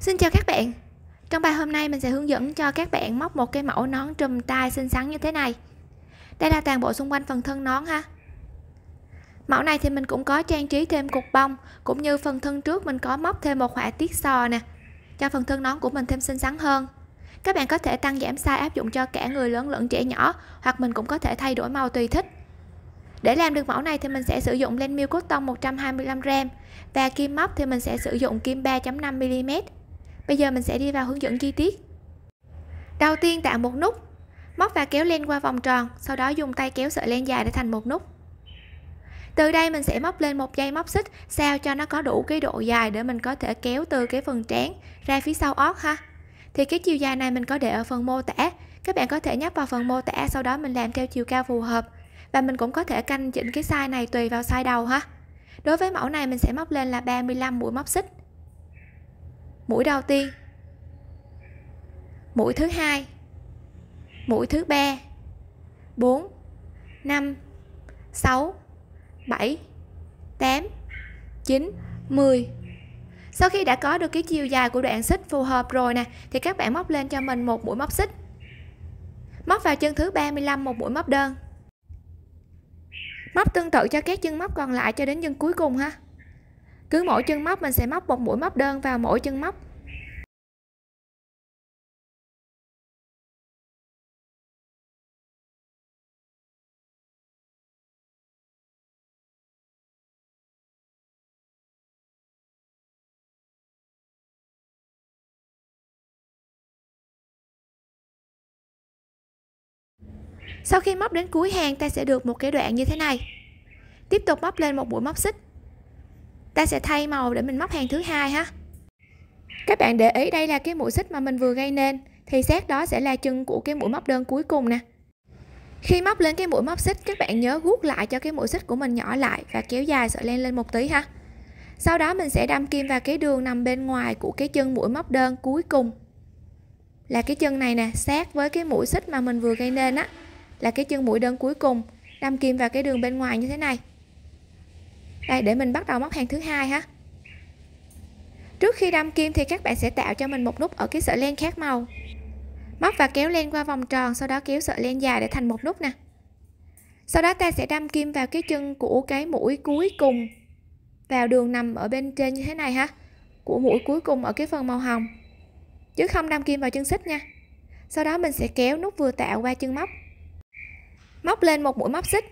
Xin chào các bạn Trong bài hôm nay mình sẽ hướng dẫn cho các bạn móc một cái mẫu nón trùm tai xinh xắn như thế này Đây là toàn bộ xung quanh phần thân nón ha Mẫu này thì mình cũng có trang trí thêm cục bông Cũng như phần thân trước mình có móc thêm một họa tiết sò nè Cho phần thân nón của mình thêm xinh xắn hơn Các bạn có thể tăng giảm size áp dụng cho cả người lớn lẫn trẻ nhỏ Hoặc mình cũng có thể thay đổi màu tùy thích để làm được mẫu này thì mình sẽ sử dụng len miêu cotton 125g và kim móc thì mình sẽ sử dụng kim 3.5mm bây giờ mình sẽ đi vào hướng dẫn chi tiết đầu tiên tạo một nút móc và kéo len qua vòng tròn sau đó dùng tay kéo sợi len dài để thành một nút từ đây mình sẽ móc lên một dây móc xích sao cho nó có đủ cái độ dài để mình có thể kéo từ cái phần trán ra phía sau ót ha thì cái chiều dài này mình có để ở phần mô tả các bạn có thể nhấp vào phần mô tả sau đó mình làm theo chiều cao phù hợp và mình cũng có thể canh chỉnh cái size này tùy vào size đầu ha đối với mẫu này mình sẽ móc lên là 35 mũi móc xích mũi đầu tiên mũi thứ hai mũi thứ ba 4 5 6 7 8 9 10 sau khi đã có được cái chiều dài của đoạn xích phù hợp rồi nè thì các bạn móc lên cho mình một mũi móc xích móc vào chân thứ 35 một mũi móc đơn móc tương tự cho các chân móc còn lại cho đến chân cuối cùng ha cứ mỗi chân móc mình sẽ móc một mũi móc đơn vào mỗi chân móc Sau khi móc đến cuối hàng ta sẽ được một cái đoạn như thế này. Tiếp tục móc lên một mũi móc xích ta sẽ thay màu để mình móc hàng thứ hai ha các bạn để ý đây là cái mũi xích mà mình vừa gây nên thì sát đó sẽ là chân của cái mũi móc đơn cuối cùng nè khi móc lên cái mũi móc xích các bạn nhớ guốc lại cho cái mũi xích của mình nhỏ lại và kéo dài sợi len lên một tí ha sau đó mình sẽ đâm kim vào cái đường nằm bên ngoài của cái chân mũi móc đơn cuối cùng là cái chân này nè sát với cái mũi xích mà mình vừa gây nên á là cái chân mũi đơn cuối cùng đâm kim vào cái đường bên ngoài như thế này đây để mình bắt đầu móc hàng thứ hai ha trước khi đâm kim thì các bạn sẽ tạo cho mình một nút ở cái sợi len khác màu móc và kéo len qua vòng tròn sau đó kéo sợi len dài để thành một nút nè sau đó ta sẽ đâm kim vào cái chân của cái mũi cuối cùng vào đường nằm ở bên trên như thế này ha của mũi cuối cùng ở cái phần màu hồng chứ không đâm kim vào chân xích nha sau đó mình sẽ kéo nút vừa tạo qua chân móc móc lên một mũi móc xích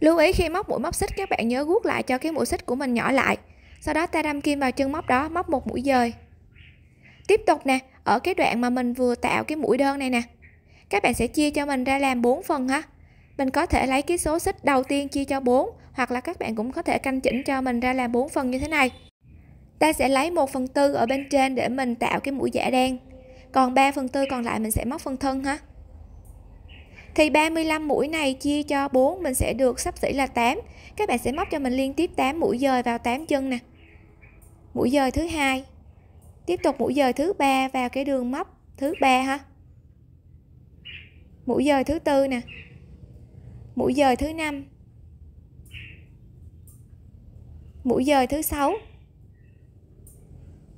Lưu ý khi móc mũi móc xích các bạn nhớ guốc lại cho cái mũi xích của mình nhỏ lại. Sau đó ta đâm kim vào chân móc đó, móc một mũi dời. Tiếp tục nè, ở cái đoạn mà mình vừa tạo cái mũi đơn này nè. Các bạn sẽ chia cho mình ra làm 4 phần ha. Mình có thể lấy cái số xích đầu tiên chia cho 4 hoặc là các bạn cũng có thể canh chỉnh cho mình ra làm 4 phần như thế này. Ta sẽ lấy 1 phần tư ở bên trên để mình tạo cái mũi giả đen. Còn 3 phần tư còn lại mình sẽ móc phần thân ha thì 35 mũi này chia cho 4 mình sẽ được sắp xỉ là 8 các bạn sẽ móc cho mình liên tiếp 8 mũi dời vào 8 chân nè mũi dời thứ hai tiếp tục mũi dời thứ ba vào cái đường móc thứ ba ha mũi dời thứ tư nè mũi dời thứ năm mũi dời thứ sáu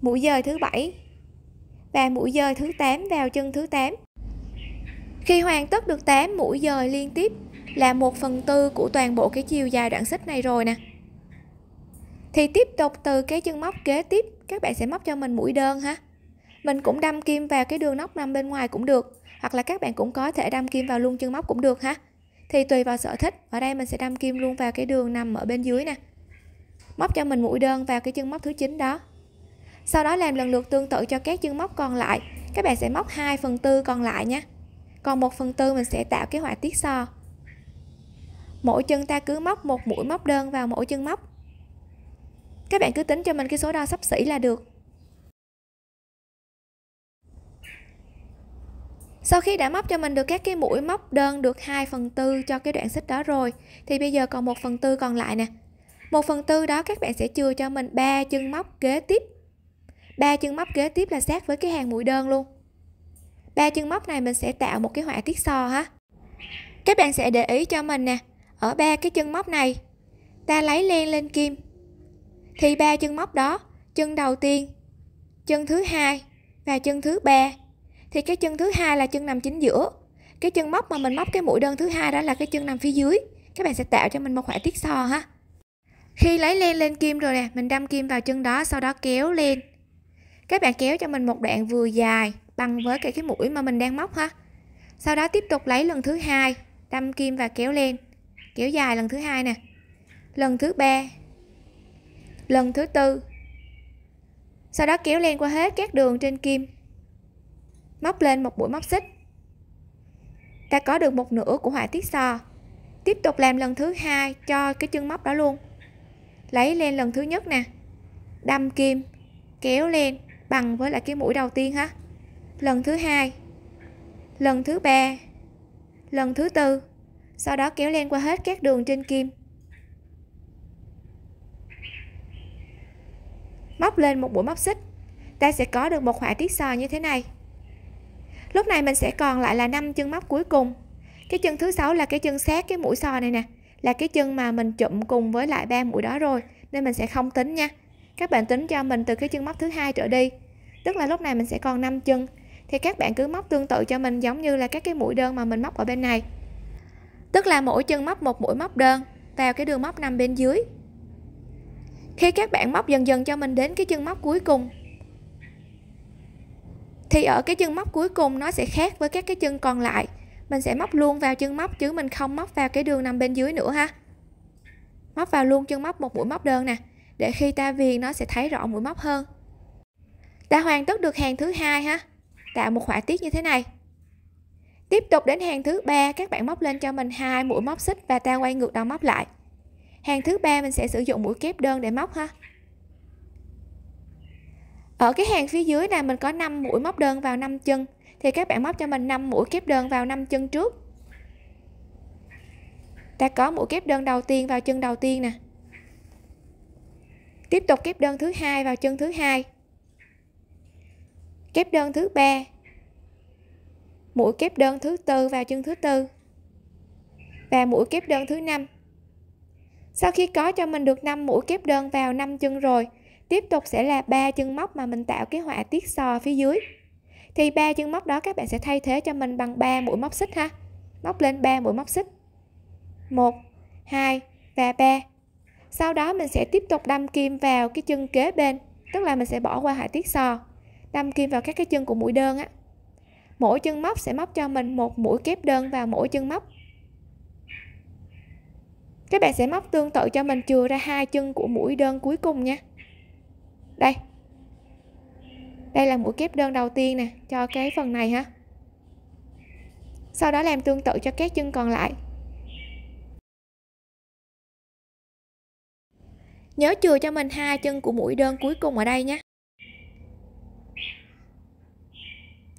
mũi dời thứ bảy và mũi dời thứ 8 vào chân thứ 8 khi hoàn tất được 8 mũi dời liên tiếp là 1 phần tư của toàn bộ cái chiều dài đoạn xích này rồi nè. Thì tiếp tục từ cái chân móc kế tiếp các bạn sẽ móc cho mình mũi đơn ha. Mình cũng đâm kim vào cái đường nóc nằm bên ngoài cũng được hoặc là các bạn cũng có thể đâm kim vào luôn chân móc cũng được ha. Thì tùy vào sở thích, ở đây mình sẽ đâm kim luôn vào cái đường nằm ở bên dưới nè. Móc cho mình mũi đơn vào cái chân móc thứ 9 đó. Sau đó làm lần lượt tương tự cho các chân móc còn lại, các bạn sẽ móc 2 phần tư còn lại nha còn 1 phần tư mình sẽ tạo cái họa tiết sò mỗi chân ta cứ móc một mũi móc đơn vào mỗi chân móc các bạn cứ tính cho mình cái số đo sắp xỉ là được Sau khi đã móc cho mình được các cái mũi móc đơn được 2 phần tư cho cái đoạn xích đó rồi Thì bây giờ còn 1 phần tư còn lại nè 1 phần tư đó các bạn sẽ chừa cho mình 3 chân móc kế tiếp 3 chân móc kế tiếp là sát với cái hàng mũi đơn luôn ba chân móc này mình sẽ tạo một cái họa tiết so ha các bạn sẽ để ý cho mình nè ở ba cái chân móc này ta lấy len lên kim thì ba chân móc đó chân đầu tiên chân thứ hai và chân thứ ba thì cái chân thứ hai là chân nằm chính giữa cái chân móc mà mình móc cái mũi đơn thứ hai đó là cái chân nằm phía dưới các bạn sẽ tạo cho mình một họa tiết so ha khi lấy len lên kim rồi nè mình đâm kim vào chân đó sau đó kéo lên các bạn kéo cho mình một đoạn vừa dài bằng với cái, cái mũi mà mình đang móc ha sau đó tiếp tục lấy lần thứ hai đâm kim và kéo lên kéo dài lần thứ hai nè lần thứ ba lần thứ tư sau đó kéo lên qua hết các đường trên kim móc lên một mũi móc xích ta có được một nửa của họa tiết sò tiếp tục làm lần thứ hai cho cái chân móc đó luôn lấy lên lần thứ nhất nè đâm kim kéo lên bằng với lại cái mũi đầu tiên ha lần thứ hai lần thứ ba lần thứ tư sau đó kéo len qua hết các đường trên kim móc lên một buổi móc xích ta sẽ có được một họa tiết sò như thế này lúc này mình sẽ còn lại là năm chân móc cuối cùng cái chân thứ sáu là cái chân sát cái mũi sò này nè là cái chân mà mình chụm cùng với lại ba mũi đó rồi nên mình sẽ không tính nha các bạn tính cho mình từ cái chân móc thứ hai trở đi tức là lúc này mình sẽ còn 5 chân thì các bạn cứ móc tương tự cho mình giống như là các cái mũi đơn mà mình móc ở bên này tức là mỗi chân móc một mũi móc đơn vào cái đường móc nằm bên dưới khi các bạn móc dần dần cho mình đến cái chân móc cuối cùng thì ở cái chân móc cuối cùng nó sẽ khác với các cái chân còn lại mình sẽ móc luôn vào chân móc chứ mình không móc vào cái đường nằm bên dưới nữa ha móc vào luôn chân móc một mũi móc đơn nè để khi ta viền nó sẽ thấy rõ mũi móc hơn ta hoàn tất được hàng thứ hai ha tạo một họa tiết như thế này tiếp tục đến hàng thứ ba các bạn móc lên cho mình hai mũi móc xích và ta quay ngược đầu móc lại hàng thứ ba mình sẽ sử dụng mũi kép đơn để móc ha ở cái hàng phía dưới này mình có 5 mũi móc đơn vào 5 chân thì các bạn móc cho mình 5 mũi kép đơn vào 5 chân trước ta có mũi kép đơn đầu tiên vào chân đầu tiên nè tiếp tục kép đơn thứ hai vào chân thứ hai kép đơn thứ ba mũi kép đơn thứ tư vào chân thứ tư và mũi kép đơn thứ năm sau khi có cho mình được 5 mũi kép đơn vào 5 chân rồi tiếp tục sẽ là ba chân móc mà mình tạo cái họa tiết sò phía dưới thì ba chân móc đó các bạn sẽ thay thế cho mình bằng 3 mũi móc xích ha móc lên 3 mũi móc xích 1 2 và 3 sau đó mình sẽ tiếp tục đâm kim vào cái chân kế bên tức là mình sẽ bỏ qua họa tiết sò đâm kim vào các cái chân của mũi đơn á mỗi chân móc sẽ móc cho mình một mũi kép đơn vào mỗi chân móc các bạn sẽ móc tương tự cho mình chừa ra hai chân của mũi đơn cuối cùng nha đây đây là mũi kép đơn đầu tiên nè cho cái phần này hả, sau đó làm tương tự cho các chân còn lại nhớ chừa cho mình hai chân của mũi đơn cuối cùng ở đây nhé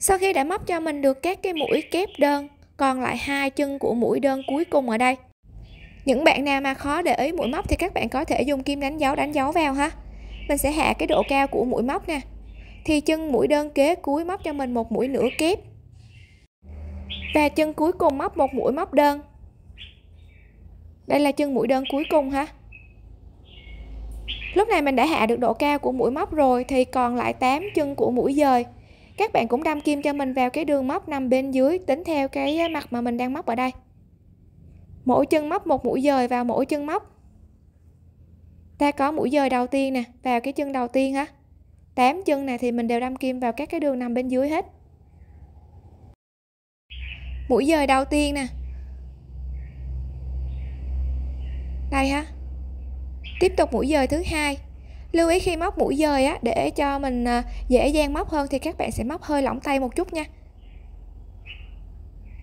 sau khi đã móc cho mình được các cái mũi kép đơn còn lại hai chân của mũi đơn cuối cùng ở đây những bạn nào mà khó để ý mũi móc thì các bạn có thể dùng kim đánh dấu đánh dấu vào ha mình sẽ hạ cái độ cao của mũi móc nè thì chân mũi đơn kế cuối móc cho mình một mũi nửa kép và chân cuối cùng móc một mũi móc đơn đây là chân mũi đơn cuối cùng ha lúc này mình đã hạ được độ cao của mũi móc rồi thì còn lại 8 chân của mũi dời các bạn cũng đâm kim cho mình vào cái đường móc nằm bên dưới tính theo cái à, mặt mà mình đang móc ở đây mỗi chân móc một mũi dời vào mỗi chân móc ta có mũi dời đầu tiên nè vào cái chân đầu tiên ha 8 chân này thì mình đều đâm kim vào các cái đường nằm bên dưới hết mũi dời đầu tiên nè đây ha tiếp tục mũi dời thứ hai lưu ý khi móc mũi dời á để cho mình à, dễ dàng móc hơn thì các bạn sẽ móc hơi lỏng tay một chút nha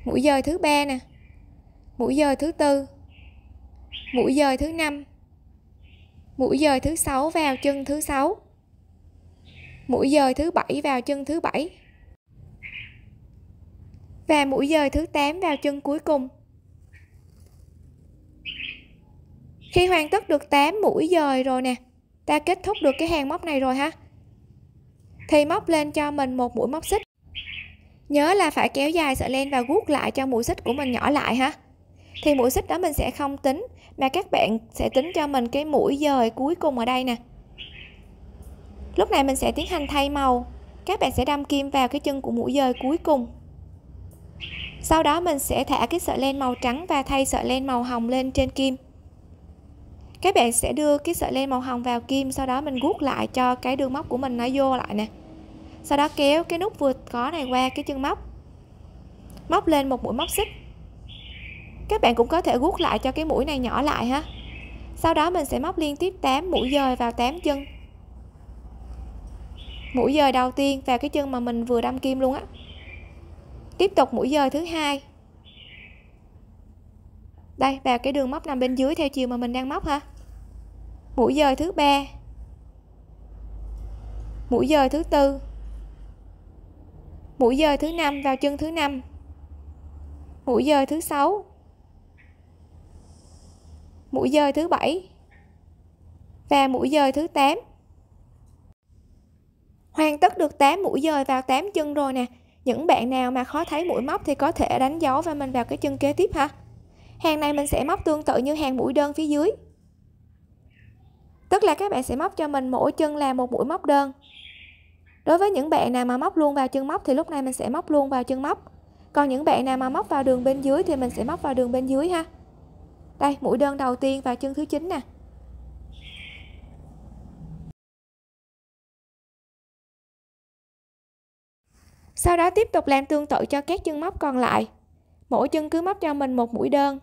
mũi dời thứ ba nè mũi dời thứ tư mũi dời thứ năm mũi dời thứ sáu vào chân thứ sáu mũi dời thứ bảy vào chân thứ bảy và mũi dời thứ 8 vào chân cuối cùng khi hoàn tất được 8 mũi dời rồi nè ta kết thúc được cái hàng móc này rồi ha thì móc lên cho mình một mũi móc xích nhớ là phải kéo dài sợi len và guốc lại cho mũi xích của mình nhỏ lại ha thì mũi xích đó mình sẽ không tính mà các bạn sẽ tính cho mình cái mũi dời cuối cùng ở đây nè lúc này mình sẽ tiến hành thay màu các bạn sẽ đâm kim vào cái chân của mũi dời cuối cùng sau đó mình sẽ thả cái sợi len màu trắng và thay sợi len màu hồng lên trên kim các bạn sẽ đưa cái sợi len màu hồng vào kim sau đó mình guốc lại cho cái đường móc của mình nó vô lại nè sau đó kéo cái nút vừa có này qua cái chân móc móc lên một mũi móc xích các bạn cũng có thể guốc lại cho cái mũi này nhỏ lại ha sau đó mình sẽ móc liên tiếp 8 mũi dời vào 8 chân mũi dời đầu tiên vào cái chân mà mình vừa đâm kim luôn á tiếp tục mũi dời thứ hai đây vào cái đường móc nằm bên dưới theo chiều mà mình đang móc ha mũi dời thứ ba mũi dời thứ tư mũi dời thứ năm vào chân thứ năm mũi dời thứ sáu mũi dời thứ bảy và mũi dời thứ 8 hoàn tất được 8 mũi dời vào 8 chân rồi nè những bạn nào mà khó thấy mũi móc thì có thể đánh dấu và mình vào cái chân kế tiếp ha hàng này mình sẽ móc tương tự như hàng mũi đơn phía dưới tức là các bạn sẽ móc cho mình mỗi chân là một mũi móc đơn đối với những bạn nào mà móc luôn vào chân móc thì lúc này mình sẽ móc luôn vào chân móc còn những bạn nào mà móc vào đường bên dưới thì mình sẽ móc vào đường bên dưới ha đây mũi đơn đầu tiên vào chân thứ 9 nè sau đó tiếp tục làm tương tự cho các chân móc còn lại mỗi chân cứ móc cho mình một mũi đơn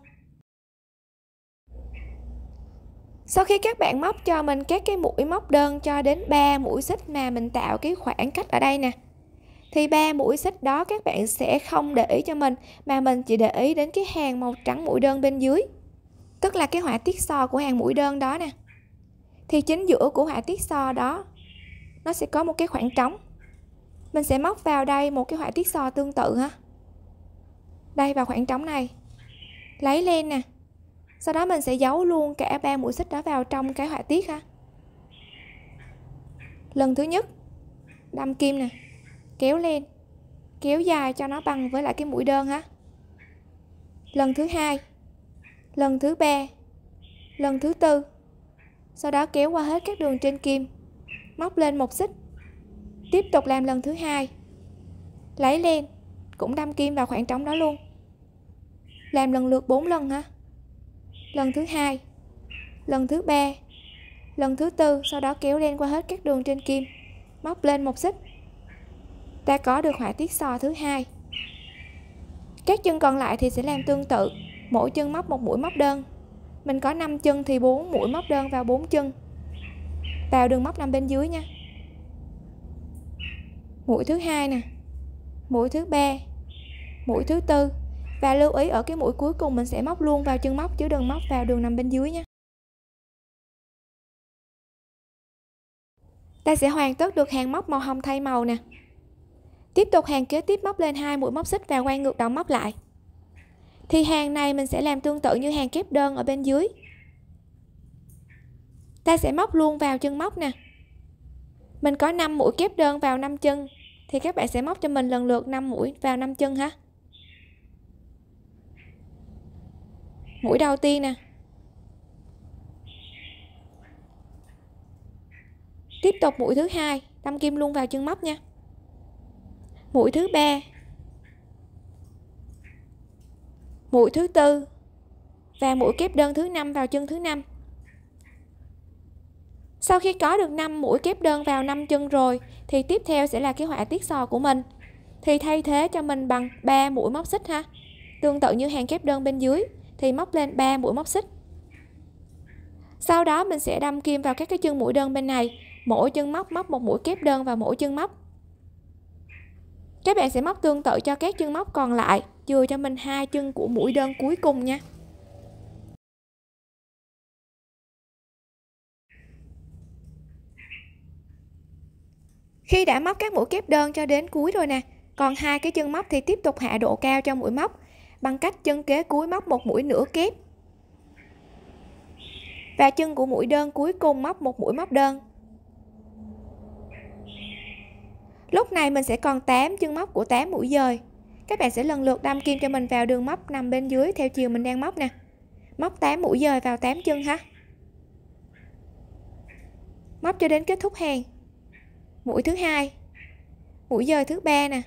sau khi các bạn móc cho mình các cái mũi móc đơn cho đến 3 mũi xích mà mình tạo cái khoảng cách ở đây nè thì ba mũi xích đó các bạn sẽ không để ý cho mình mà mình chỉ để ý đến cái hàng màu trắng mũi đơn bên dưới tức là cái họa tiết so của hàng mũi đơn đó nè thì chính giữa của họa tiết so đó nó sẽ có một cái khoảng trống mình sẽ móc vào đây một cái họa tiết so tương tự ha đây vào khoảng trống này lấy lên nè sau đó mình sẽ giấu luôn cả ba mũi xích đó vào trong cái họa tiết ha lần thứ nhất đâm kim nè kéo lên kéo dài cho nó bằng với lại cái mũi đơn ha lần thứ hai lần thứ ba lần thứ tư sau đó kéo qua hết các đường trên kim móc lên một xích tiếp tục làm lần thứ hai lấy lên cũng đâm kim vào khoảng trống đó luôn làm lần lượt 4 lần hả lần thứ hai lần thứ ba lần thứ tư sau đó kéo len qua hết các đường trên kim móc lên một xích ta có được họa tiết sò thứ hai các chân còn lại thì sẽ làm tương tự mỗi chân móc một mũi móc đơn mình có 5 chân thì 4 mũi móc đơn vào 4 chân vào đường móc nằm bên dưới nha mũi thứ hai nè mũi thứ ba mũi thứ tư và lưu ý ở cái mũi cuối cùng mình sẽ móc luôn vào chân móc chứ đừng móc vào đường nằm bên dưới nha ta sẽ hoàn tất được hàng móc màu hồng thay màu nè tiếp tục hàng kế tiếp móc lên hai mũi móc xích và quay ngược đầu móc lại thì hàng này mình sẽ làm tương tự như hàng kép đơn ở bên dưới ta sẽ móc luôn vào chân móc nè mình có 5 mũi kép đơn vào 5 chân thì các bạn sẽ móc cho mình lần lượt 5 mũi vào 5 chân ha mũi đầu tiên nè tiếp tục mũi thứ hai đâm kim luôn vào chân móc nha mũi thứ ba mũi thứ tư và mũi kép đơn thứ năm vào chân thứ năm sau khi có được 5 mũi kép đơn vào 5 chân rồi thì tiếp theo sẽ là cái họa tiết sò của mình thì thay thế cho mình bằng 3 mũi móc xích ha tương tự như hàng kép đơn bên dưới thì móc lên 3 mũi móc xích sau đó mình sẽ đâm kim vào các cái chân mũi đơn bên này mỗi chân móc móc một mũi kép đơn vào mỗi chân móc các bạn sẽ móc tương tự cho các chân móc còn lại chừa cho mình hai chân của mũi đơn cuối cùng nha khi đã móc các mũi kép đơn cho đến cuối rồi nè còn hai cái chân móc thì tiếp tục hạ độ cao cho mũi móc bằng cách chân kế cuối móc một mũi nửa kép và chân của mũi đơn cuối cùng móc một mũi móc đơn lúc này mình sẽ còn 8 chân móc của 8 mũi dời các bạn sẽ lần lượt đâm kim cho mình vào đường móc nằm bên dưới theo chiều mình đang móc nè móc 8 mũi dời vào 8 chân ha móc cho đến kết thúc hàng mũi thứ hai mũi dời thứ ba nè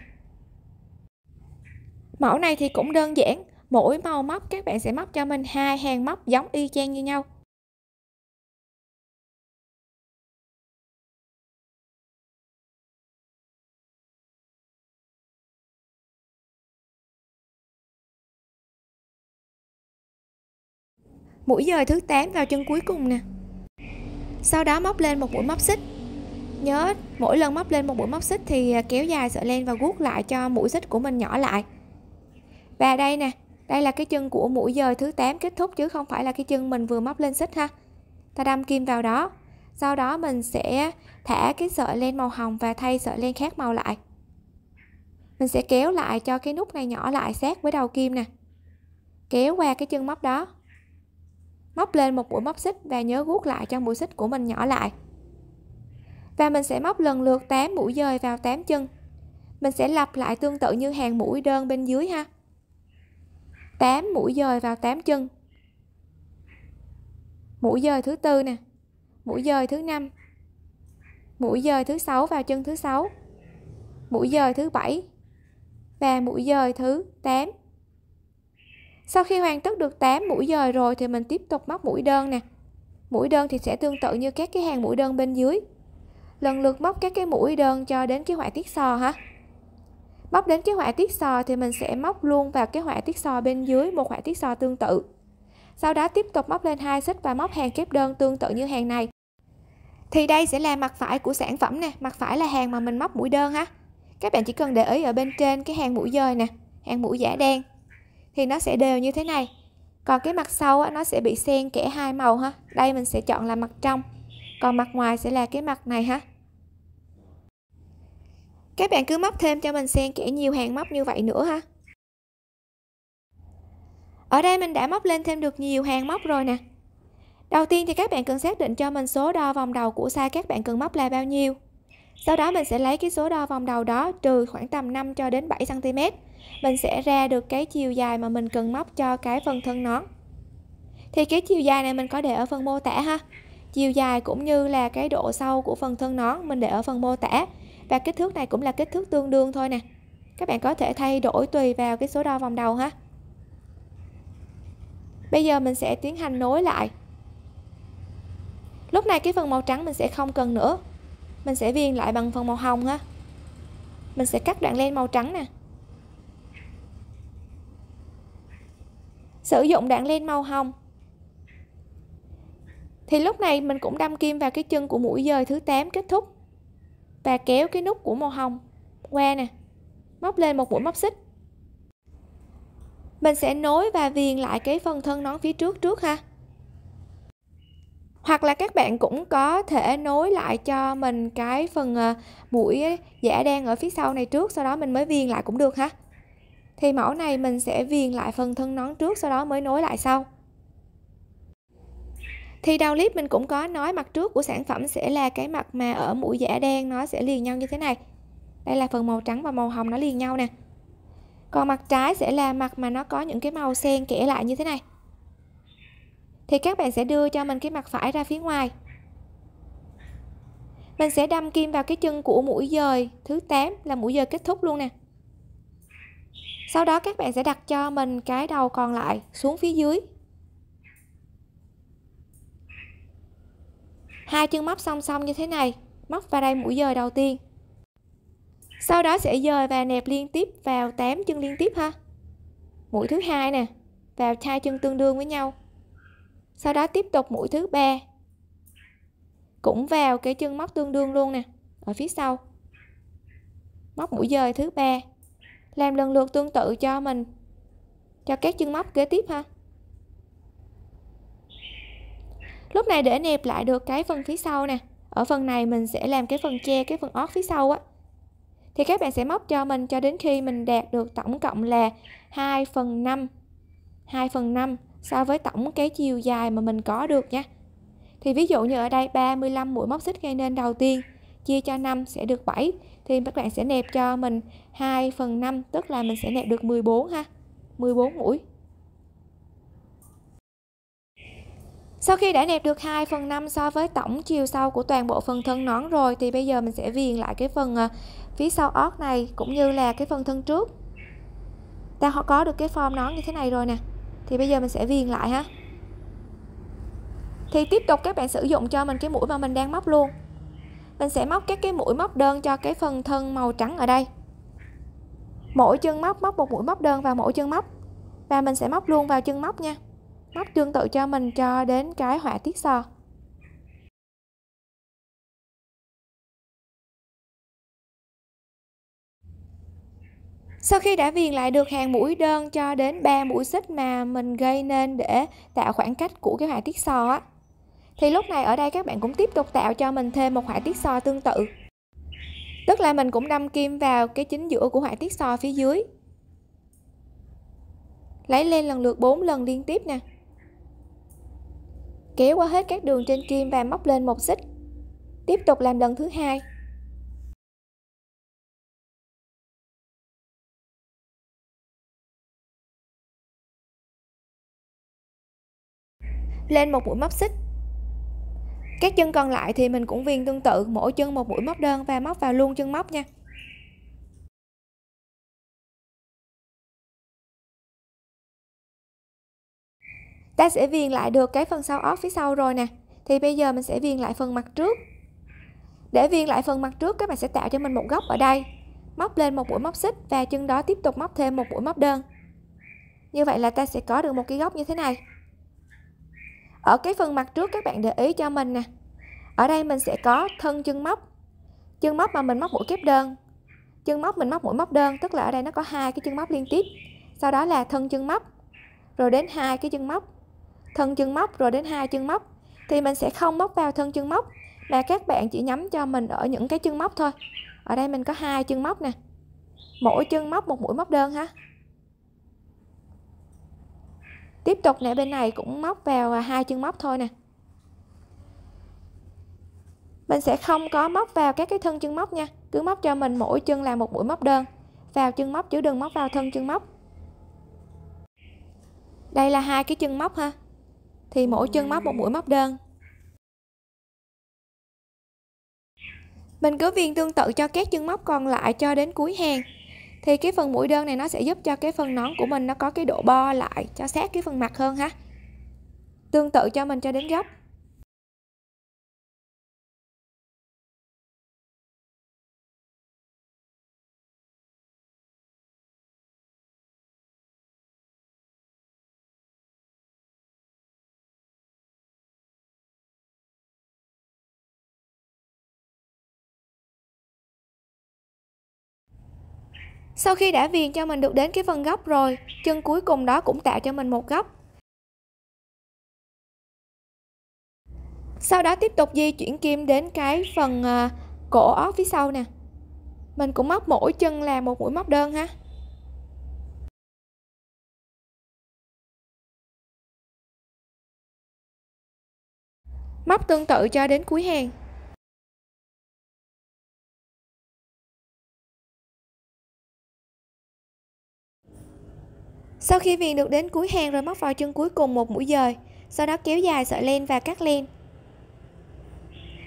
mẫu này thì cũng đơn giản mỗi màu móc các bạn sẽ móc cho mình hai hàng móc giống y chang như nhau mũi dời thứ 8 vào chân cuối cùng nè sau đó móc lên một mũi móc xích nhớ mỗi lần móc lên một mũi móc xích thì à, kéo dài sợi len và guốc lại cho mũi xích của mình nhỏ lại và đây nè đây là cái chân của mũi dời thứ 8 kết thúc chứ không phải là cái chân mình vừa móc lên xích ha ta đâm kim vào đó sau đó mình sẽ thả cái sợi len màu hồng và thay sợi len khác màu lại mình sẽ kéo lại cho cái nút này nhỏ lại sát với đầu kim nè kéo qua cái chân móc đó móc lên một mũi móc xích và nhớ guốc lại cho mũi xích của mình nhỏ lại và mình sẽ móc lần lượt 8 mũi dời vào 8 chân mình sẽ lặp lại tương tự như hàng mũi đơn bên dưới ha 8 mũi dời vào 8 chân mũi dời thứ tư nè mũi dời thứ năm mũi dời thứ sáu vào chân thứ sáu mũi dời thứ bảy và mũi dời thứ 8 sau khi hoàn tất được 8 mũi dời rồi thì mình tiếp tục móc mũi đơn nè mũi đơn thì sẽ tương tự như các cái hàng mũi đơn bên dưới lần lượt móc các cái mũi đơn cho đến cái họa tiết sò ha móc đến cái họa tiết sò thì mình sẽ móc luôn vào cái họa tiết sò bên dưới một họa tiết sò tương tự sau đó tiếp tục móc lên hai xích và móc hàng kép đơn tương tự như hàng này thì đây sẽ là mặt phải của sản phẩm nè mặt phải là hàng mà mình móc mũi đơn ha các bạn chỉ cần để ý ở bên trên cái hàng mũi dời nè hàng mũi giả đen thì nó sẽ đều như thế này còn cái mặt sau á, nó sẽ bị xen kẽ hai màu ha đây mình sẽ chọn là mặt trong còn mặt ngoài sẽ là cái mặt này ha các bạn cứ móc thêm cho mình xen kẽ nhiều hàng móc như vậy nữa ha. Ở đây mình đã móc lên thêm được nhiều hàng móc rồi nè. Đầu tiên thì các bạn cần xác định cho mình số đo vòng đầu của size các bạn cần móc là bao nhiêu. Sau đó mình sẽ lấy cái số đo vòng đầu đó trừ khoảng tầm 5 cho đến 7 cm. Mình sẽ ra được cái chiều dài mà mình cần móc cho cái phần thân nón. Thì cái chiều dài này mình có để ở phần mô tả ha. Chiều dài cũng như là cái độ sâu của phần thân nón mình để ở phần mô tả và kích thước này cũng là kích thước tương đương thôi nè các bạn có thể thay đổi tùy vào cái số đo vòng đầu ha bây giờ mình sẽ tiến hành nối lại lúc này cái phần màu trắng mình sẽ không cần nữa mình sẽ viền lại bằng phần màu hồng ha mình sẽ cắt đoạn len màu trắng nè sử dụng đoạn len màu hồng thì lúc này mình cũng đâm kim vào cái chân của mũi dời thứ 8 kết thúc và kéo cái nút của màu hồng qua nè móc lên một mũi móc xích mình sẽ nối và viền lại cái phần thân nón phía trước trước ha hoặc là các bạn cũng có thể nối lại cho mình cái phần ờ, mũi ờ, giả đen ở phía sau này trước sau đó mình mới viền lại cũng được ha thì mẫu này mình sẽ viền lại phần thân nón trước sau đó mới nối lại sau thì đầu clip mình cũng có nói mặt trước của sản phẩm sẽ là cái mặt mà ở mũi giả đen nó sẽ liền nhau như thế này đây là phần màu trắng và màu hồng nó liền nhau nè còn mặt trái sẽ là mặt mà nó có những cái màu xen kẽ lại như thế này thì các bạn sẽ đưa cho mình cái mặt phải ra phía ngoài mình sẽ đâm kim vào cái chân của mũi dời thứ 8 là mũi dời kết thúc luôn nè sau đó các bạn sẽ đặt cho mình cái đầu còn lại xuống phía dưới hai chân móc song song như thế này móc vào đây mũi dời đầu tiên sau đó sẽ dời và nẹp liên tiếp vào 8 chân liên tiếp ha mũi thứ hai nè vào hai chân tương đương với nhau sau đó tiếp tục mũi thứ ba cũng vào cái chân móc tương đương luôn nè ở phía sau móc mũi dời thứ ba làm lần lượt tương tự cho mình cho các chân móc kế tiếp ha lúc này để nẹp lại được cái phần phía sau nè ở phần này mình sẽ làm cái phần che cái phần ót phía sau á thì các bạn sẽ móc cho mình cho đến khi mình đạt được tổng cộng là 2 phần 5 2 phần 5 so với tổng cái chiều dài mà mình có được nha thì ví dụ như ở đây 35 mũi móc xích gây nên đầu tiên chia cho 5 sẽ được 7 thì các bạn sẽ nẹp cho mình 2 phần 5 tức là mình sẽ nẹp được 14 ha 14 mũi Sau khi đã nẹp được 2 phần 5 so với tổng chiều sâu của toàn bộ phần thân nón rồi thì bây giờ mình sẽ viền lại cái phần ờ, phía sau ót này cũng như là cái phần thân trước. Ta có được cái form nón như thế này rồi nè. Thì bây giờ mình sẽ viền lại ha. Thì tiếp tục các bạn sử dụng cho mình cái mũi mà mình đang móc luôn. Mình sẽ móc các cái mũi móc đơn cho cái phần thân màu trắng ở đây. Mỗi chân móc móc một mũi móc đơn vào mỗi chân móc và mình sẽ móc luôn vào chân móc nha móc tương tự cho mình cho đến cái họa tiết sò Sau khi đã viền lại được hàng mũi đơn cho đến 3 mũi xích mà mình gây nên để tạo khoảng cách của cái họa tiết sò á thì lúc này ở đây các bạn cũng tiếp tục tạo cho mình thêm một họa tiết sò tương tự. Tức là mình cũng đâm kim vào cái chính giữa của họa tiết sò phía dưới. Lấy lên lần lượt 4 lần liên tiếp nè kéo qua hết các đường trên kim và móc lên một xích. Tiếp tục làm lần thứ hai. Lên một mũi móc xích. Các chân còn lại thì mình cũng viền tương tự, mỗi chân một mũi móc đơn và móc vào luôn chân móc nha. ta sẽ viền lại được cái phần sau óc phía sau rồi nè thì bây giờ mình sẽ viền lại phần mặt trước để viền lại phần mặt trước các bạn sẽ tạo cho mình một góc ở đây móc lên một mũi móc xích và chân đó tiếp tục móc thêm một mũi móc đơn như vậy là ta sẽ có được một cái góc như thế này ở cái phần mặt trước các bạn để ý cho mình nè ở đây mình sẽ có thân chân móc chân móc mà mình móc mũi kép đơn chân móc mình móc mũi móc đơn tức là ở đây nó có hai cái chân móc liên tiếp sau đó là thân chân móc rồi đến hai cái chân móc thân chân móc rồi đến hai chân móc thì mình sẽ không móc vào thân chân móc mà các bạn chỉ nhắm cho mình ở những cái chân móc thôi ở đây mình có hai chân móc nè mỗi chân móc một mũi móc đơn ha tiếp tục nè bên này cũng móc vào à, hai chân móc thôi nè mình sẽ không có móc vào các cái thân chân móc nha cứ móc cho mình mỗi chân là một mũi móc đơn vào chân móc chứ đừng móc vào thân chân móc đây là hai cái chân móc ha thì mỗi chân móc một mũi móc đơn mình cứ viên tương tự cho các chân móc còn lại cho đến cuối hàng thì cái phần mũi đơn này nó sẽ giúp cho cái phần nón của mình nó có cái độ bo lại cho sát cái phần mặt hơn ha tương tự cho mình cho đến góc Sau khi đã viền cho mình được đến cái phần góc rồi, chân cuối cùng đó cũng tạo cho mình một góc. Sau đó tiếp tục di chuyển kim đến cái phần à, cổ áo phía sau nè. Mình cũng móc mỗi chân là một mũi móc đơn ha. Móc tương tự cho đến cuối hàng. Sau khi viền được đến cuối hàng rồi móc vào chân cuối cùng một mũi dời, sau đó kéo dài sợi len và cắt len.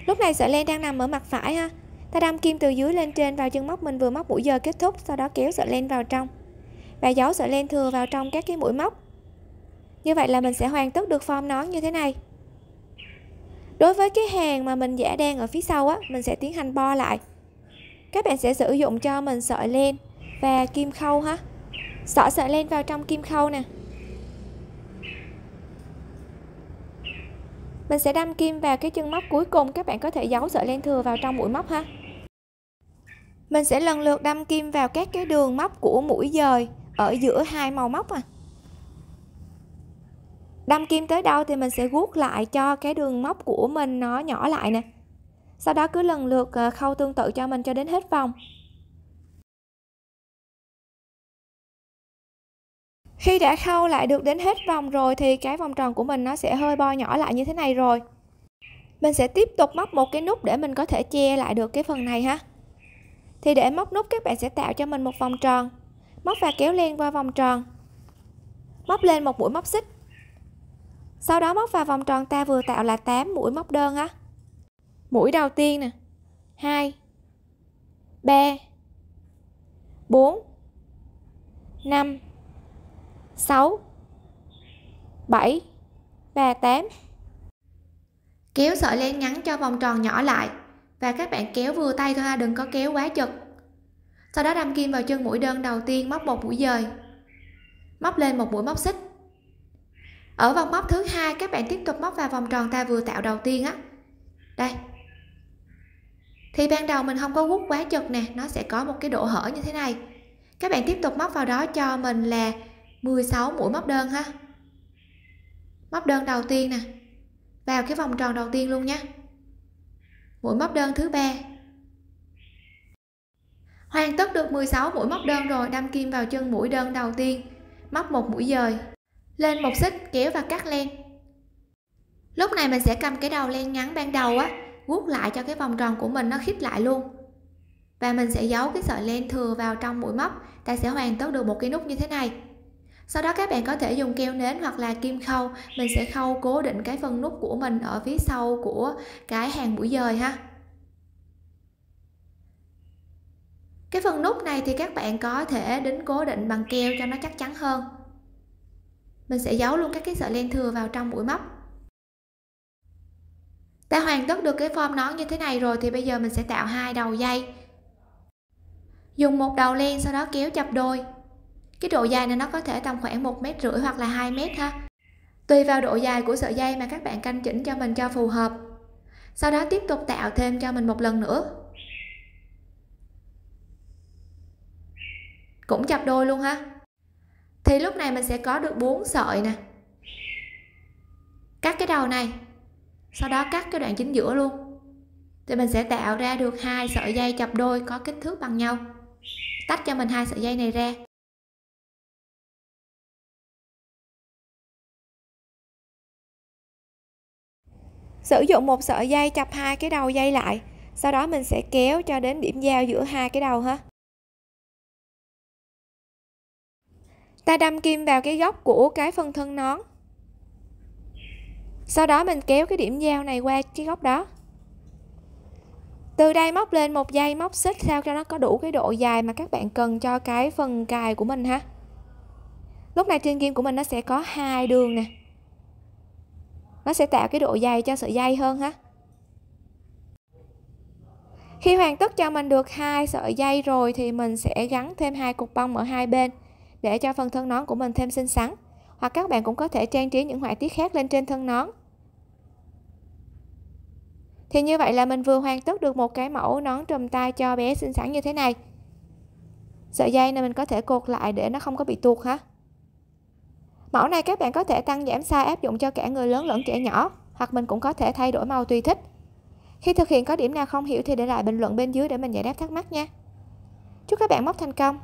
Lúc này sợi len đang nằm ở mặt phải ha. Ta đâm kim từ dưới lên trên vào chân móc mình vừa móc mũi dời kết thúc, sau đó kéo sợi len vào trong và giấu sợi len thừa vào trong các cái mũi móc. Như vậy là mình sẽ hoàn tất được form nón như thế này. Đối với cái hàng mà mình giả đen ở phía sau á, mình sẽ tiến hành bo lại. Các bạn sẽ sử dụng cho mình sợi len và kim khâu ha xỏ sợi len vào trong kim khâu nè mình sẽ đâm kim vào cái chân móc cuối cùng các bạn có thể giấu sợi len thừa vào trong mũi móc ha mình sẽ lần lượt đâm kim vào các cái đường móc của mũi dời ở giữa hai màu móc à đâm kim tới đâu thì mình sẽ guốc lại cho cái đường móc của mình nó nhỏ lại nè sau đó cứ lần lượt ờ, khâu tương tự cho mình cho đến hết vòng khi đã khâu lại được đến hết vòng rồi thì cái vòng tròn của mình nó sẽ hơi bo nhỏ lại như thế này rồi mình sẽ tiếp tục móc một cái nút để mình có thể che lại được cái phần này ha thì để móc nút các bạn sẽ tạo cho mình một vòng tròn móc và kéo len qua vòng tròn móc lên một mũi móc xích sau đó móc vào vòng tròn ta vừa tạo là 8 mũi móc đơn á, mũi đầu tiên nè 2 3 4 5 6 7 và 8 kéo sợi len ngắn cho vòng tròn nhỏ lại và các bạn kéo vừa tay thôi ha đừng có kéo quá chật sau đó đâm kim vào chân mũi đơn đầu tiên móc một mũi dời móc lên một mũi móc xích ở vòng móc thứ hai các bạn tiếp tục móc vào vòng tròn ta vừa tạo đầu tiên á đây thì ban đầu mình không có quất quá chật nè nó sẽ có một cái độ hở như thế này các bạn tiếp tục móc vào đó cho mình là 16 mũi móc đơn ha móc đơn đầu tiên nè vào cái vòng tròn đầu tiên luôn nhé mũi móc đơn thứ ba hoàn tất được 16 mũi móc đơn rồi đâm kim vào chân mũi đơn đầu tiên móc một mũi dời lên một xích kéo và cắt len lúc này mình sẽ cầm cái đầu len ngắn ban đầu á vuốt lại cho cái vòng tròn của mình nó khít lại luôn và mình sẽ giấu cái sợi len thừa vào trong mũi móc ta sẽ hoàn tất được một cái nút như thế này sau đó các bạn có thể dùng keo nến hoặc là kim khâu mình sẽ khâu cố định cái phần nút của mình ở phía sau của cái hàng mũi dời ha cái phần nút này thì các bạn có thể đính cố định bằng keo cho nó chắc chắn hơn mình sẽ giấu luôn các cái sợi len thừa vào trong mũi móc đã hoàn tất được cái form nón như thế này rồi thì bây giờ mình sẽ tạo hai đầu dây dùng một đầu len sau đó kéo chập đôi cái độ dài này nó có thể tầm khoảng một mét rưỡi hoặc là 2 mét ha tùy vào độ dài của sợi dây mà các bạn canh chỉnh cho mình cho phù hợp sau đó tiếp tục tạo thêm cho mình một lần nữa cũng chập đôi luôn ha thì lúc này mình sẽ có được bốn sợi nè cắt cái đầu này sau đó cắt cái đoạn chính giữa luôn thì mình sẽ tạo ra được hai sợi dây chập đôi có kích thước bằng nhau tách cho mình hai sợi dây này ra sử dụng một sợi dây chập hai cái đầu dây lại sau đó mình sẽ kéo cho đến điểm giao giữa hai cái đầu ha ta đâm kim vào cái góc của cái phần thân nón sau đó mình kéo cái điểm giao này qua cái góc đó từ đây móc lên một dây móc xích sao cho nó có đủ cái độ dài mà các bạn cần cho cái phần cài của mình ha lúc này trên kim của mình nó sẽ có hai đường nè nó sẽ tạo cái độ dày cho sợi dây hơn ha khi hoàn tất cho mình được hai sợi dây rồi thì mình sẽ gắn thêm hai cục bông ở hai bên để cho phần thân nón của mình thêm xinh xắn hoặc các bạn cũng có thể trang trí những họa tiết khác lên trên thân nón thì như vậy là mình vừa hoàn tất được một cái mẫu nón trùm tay cho bé xinh xắn như thế này sợi dây này mình có thể cột lại để nó không có bị tuột ha Mẫu này các bạn có thể tăng giảm size áp dụng cho cả người lớn lẫn trẻ nhỏ, hoặc mình cũng có thể thay đổi màu tùy thích. Khi thực hiện có điểm nào không hiểu thì để lại bình luận bên dưới để mình giải đáp thắc mắc nha. Chúc các bạn móc thành công!